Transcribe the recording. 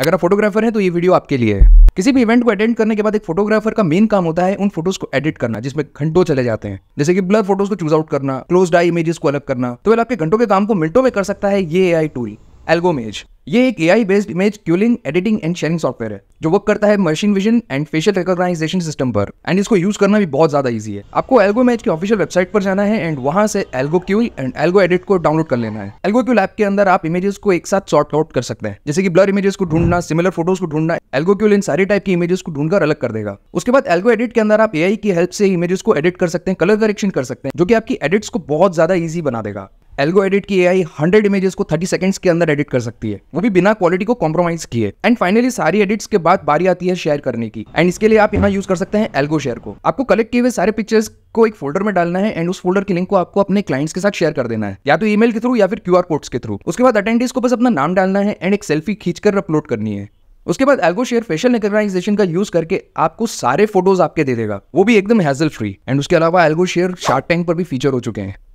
अगर आप फोटोग्राफर हैं तो ये वीडियो आपके लिए है किसी भी इवेंट को अटेंड करने के बाद एक फोटोग्राफर का मेन काम होता है उन फोटोज को एडिट करना जिसमें घंटों चले जाते हैं जैसे कि ब्लर फोटोज को चूज आउट करना क्लोज आई इमेजेस को अलग करना तो वह आपके घंटों के काम को मिनटों में कर सकता है ये ए टूल एल्गोमेज ये एक A based image culling editing and sharing software है जो वर्क करता है machine vision and facial recognition system पर एंड इसको यूज करना भी बहुत ज्यादा ईजी है आपको एल्गो इमेज की ऑफिशियल वेबसाइट पर जाना है एंड वहां से Algo cull and Algo edit को डाउनलोड कर लेना है एल्गो क्यूल ऐप के अंदर आप इमेजेस को एक साथ सॉर्ट आउट कर सकते हैं जैसे कि ब्लर इमेजेस को ढूंढना सिमिलर फोटोज को ढूंढना एल्गो क्यूल इन सारी टाइप की इमेजेस को ढूंढकर अलग कर देगा उसके बाद एल्गो एडिट के अंदर आप ए की हेल्प से इमेजेस को एडिट कर सकते हैं कलर करेक्शन कर सकते हैं जो कि आपकी एडिट्स को बहुत ज्यादा ईजी बना देगा एल्गो एडिट की एआई 100 इमेजेस को 30 सेकंड्स के अंदर एडिट कर सकती है वो भी बिना क्वालिटी को कॉम्प्रोमाइज किए एंड फाइनली सारी एडिट्स के बाद बारी आती है शेयर करने की एंड इसके लिए आप यहाँ यूज कर सकते हैं एल्गो शेयर को आपको कलेक्ट किए हुए सारे पिक्चर्स को एक फोल्डर में डालना है एंड उस फोल्डर की लिंक को आपको अपने क्लाइंट्स के साथ शेयर कर देना है या तो ईमेल के थ्रू या फिर क्यूआर कोड्स के थ्रू उसके बाद अटेंडेंस को बस अपना नाम डालना है एंड एक सेल्फी खींचकर अपलोड करनी है उसके बाद एल्गो शेयर फेशियल रिकॉग्नाइजेशन का यूज करके आपको सारे फोटोज आपके दे देगा वो भी एकदम हैजल फ्री एंड उसके अलावा एल्गो शेयर शार्ट टैंक पर भी फीचर हो चुके हैं